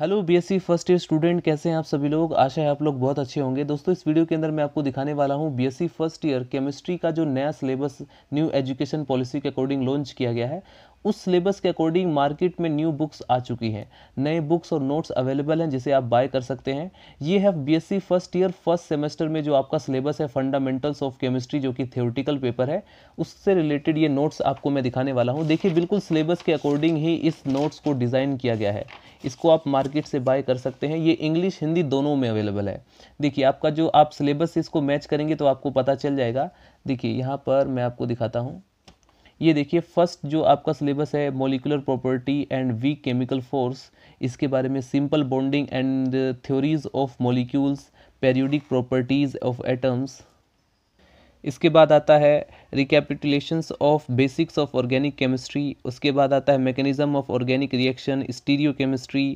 hello BSc first year student कैसे हैं आप सभी लोग आशा है आप लोग बहुत अच्छे होंगे दोस्तों इस वीडियो के अंदर मैं आपको दिखाने वाला हूं बीएससी फर्स्ट ईयर केमिस्ट्री का जो नया सिलेबस न्यू एजुकेशन पॉलिसी के अकॉर्डिंग लॉन्च किया गया है उस सिलेबस के अकॉर्डिंग मार्केट में न्यू बुक्स आ चुकी हैं नए बुक्स और नोट्स अवेलेबल हैं जिसे आप बाय कर सकते हैं ये है BSc first year first semester में जो आपका सिलेबस है फंडामेंटल्स ऑफ केमिस्ट्री जो कि थ्योरेटिकल पेपर है उससे रिलेटेड ये नोट्स आपको मैं दिखाने वाला हूँ देखिए बिल्कुल सिलेबस के अकॉर्डिंग ही इस नोट्स को डिज़ाइन किया गया है इसको आप मार्केट से बाय कर सकते हैं ये इंग्लिश हिंदी दोनों में अवेलेबल है देखिए आपका जो आप सिलेबस से इसको मैच करेंगे तो आपको पता चल जाएगा देखिए यहाँ पर मैं आपको दिखाता हूँ ये देखिए फर्स्ट जो आपका सिलेबस है molecular property and weak chemical force इसके बारे में simple bonding and theories of molecules periodic properties of atoms इसके बाद आता है recapitulations of basics of organic chemistry उसके बाद आता है mechanism of organic reaction stereo chemistry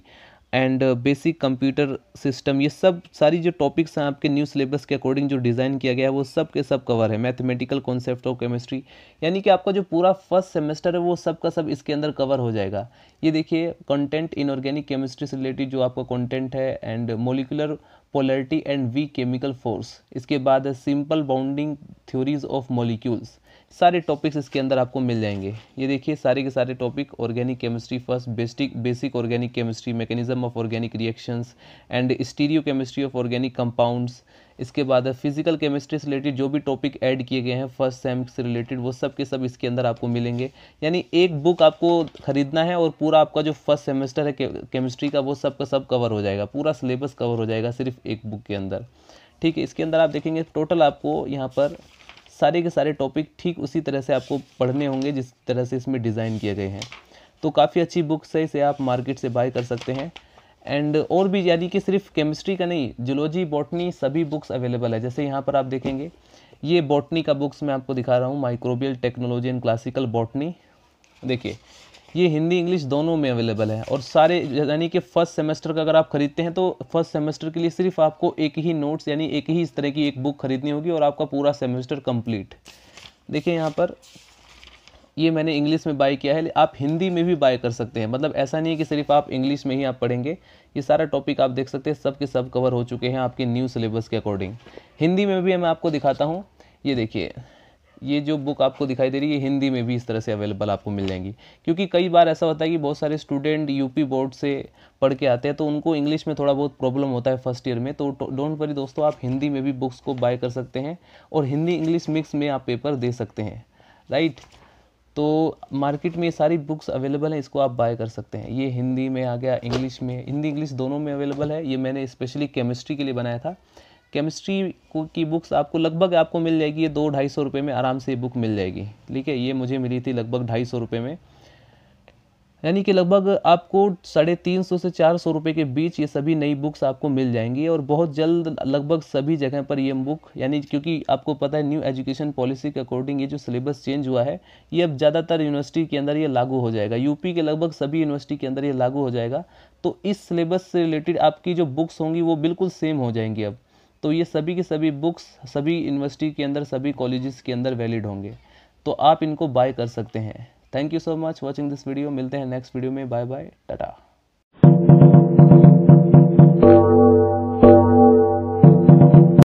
and basic computer system ये सब सारी जो टॉपिक्स हैं आपके न्यू सिलेबस के अकॉर्डिंग जो डिज़ाइन किया गया है वो सब के सब कवर है मैथमेटिकल कॉन्सेप्ट ऑफ केमिस्ट्री यानी कि आपका जो पूरा फर्स्ट सेमेस्टर है वो सब का सब इसके अंदर कवर हो जाएगा ये देखिए कंटेंट इन ऑर्गेनिक केमिस्ट्री से रिलेटेड जो आपका कॉन्टेंट है and molecular polarity and weak chemical force इसके बाद simple bonding theories of molecules सारे टॉपिक्स इसके अंदर आपको मिल जाएंगे ये देखिए सारे के सारे topic organic chemistry first basic basic organic chemistry mechanism of organic reactions and stereo chemistry of organic compounds इसके बाद फिजिकल केमिस्ट्री से रिलेटेड जो भी टॉपिक ऐड किए गए हैं फर्स्ट सेम से रिलेटेड वो सब के सब इसके अंदर आपको मिलेंगे यानी एक बुक आपको खरीदना है और पूरा आपका जो फर्स्ट सेमेस्टर है केमिस्ट्री का वो सब का सब कवर हो जाएगा पूरा सिलेबस कवर हो जाएगा सिर्फ एक बुक के अंदर ठीक है इसके अंदर आप देखेंगे टोटल आपको यहाँ पर सारे के सारे टॉपिक ठीक उसी तरह से आपको पढ़ने होंगे जिस तरह से इसमें डिज़ाइन किए गए हैं तो काफ़ी अच्छी बुक्स है इसे आप मार्केट से बाय कर सकते हैं एंड और भी यानी कि सिर्फ केमिस्ट्री का नहीं जुलॉजी बॉटनी सभी बुक्स अवेलेबल है जैसे यहाँ पर आप देखेंगे ये बॉटनी का बुक्स मैं आपको दिखा रहा हूँ microbial technology and classical botany देखिए ये हिंदी इंग्लिश दोनों में अवेलेबल है और सारे यानी कि फर्स्ट सेमेस्टर का अगर आप खरीदते हैं तो फर्स्ट सेमेस्टर के लिए सिर्फ आपको एक ही नोट्स यानी एक ही इस तरह की एक बुक खरीदनी होगी और आपका पूरा सेमेस्टर कंप्लीट देखिए यहाँ पर ये मैंने इंग्लिश में बाय किया है आप हिंदी में भी बाय कर सकते हैं मतलब ऐसा नहीं है कि सिर्फ आप इंग्लिश में ही आप पढ़ेंगे ये सारा टॉपिक आप देख सकते हैं सब के सब कवर हो चुके हैं आपके न्यू सिलेबस के अकॉर्डिंग हिंदी में भी मैं आपको दिखाता हूँ ये देखिए ये जो बुक आपको दिखाई दे रही है हिंदी में भी इस तरह से अवेलेबल आपको मिल जाएंगी क्योंकि कई बार ऐसा होता है कि बहुत सारे स्टूडेंट यूपी बोर्ड से पढ़ के आते हैं तो उनको इंग्लिश में थोड़ा बहुत प्रॉब्लम होता है फर्स्ट ईयर में तो डोंट तो वरी दोस्तों आप हिंदी में भी बुक्स को बाय कर सकते हैं और हिंदी इंग्लिश मिक्स में आप पेपर दे सकते हैं राइट तो मार्केट में ये सारी बुक्स अवेलेबल हैं इसको आप बाय कर सकते हैं ये हिंदी में आ गया इंग्लिश में हिंदी इंग्लिश दोनों में अवेलेबल है ये मैंने स्पेशली केमिस्ट्री के लिए बनाया था केमिस्ट्री को की बुक्स आपको लगभग आपको मिल जाएगी ये दो ढाई सौ रुपये में आराम से बुक मिल जाएगी ठीक है ये मुझे मिली थी लगभग ढाई सौ रुपये में यानी कि लगभग आपको साढ़े तीन सौ से चार सौ रुपये के बीच ये सभी नई बुक्स आपको मिल जाएंगी और बहुत जल्द लगभग सभी जगह पर ये बुक यानी क्योंकि आपको पता है न्यू एजुकेशन पॉलिसी के अकॉर्डिंग ये जो सिलेबस चेंज हुआ है ये अब ज़्यादातर यूनिवर्सिटी के अंदर ये लागू हो जाएगा यूपी के लगभग सभी यूनिवर्सिटी के अंदर ये लागू हो जाएगा तो इस सिलेबस से रिलेटेड आपकी जो बुक्स होंगी वो बिल्कुल सेम हो जाएंगी अब तो ये सभी के सभी बुक्स सभी यूनिवर्सिटी के अंदर सभी कॉलेजेस के अंदर वैलिड होंगे तो आप इनको बाय कर सकते हैं thank you so much watching this video मिलते हैं नेक्स्ट वीडियो में बाय बाय टाटा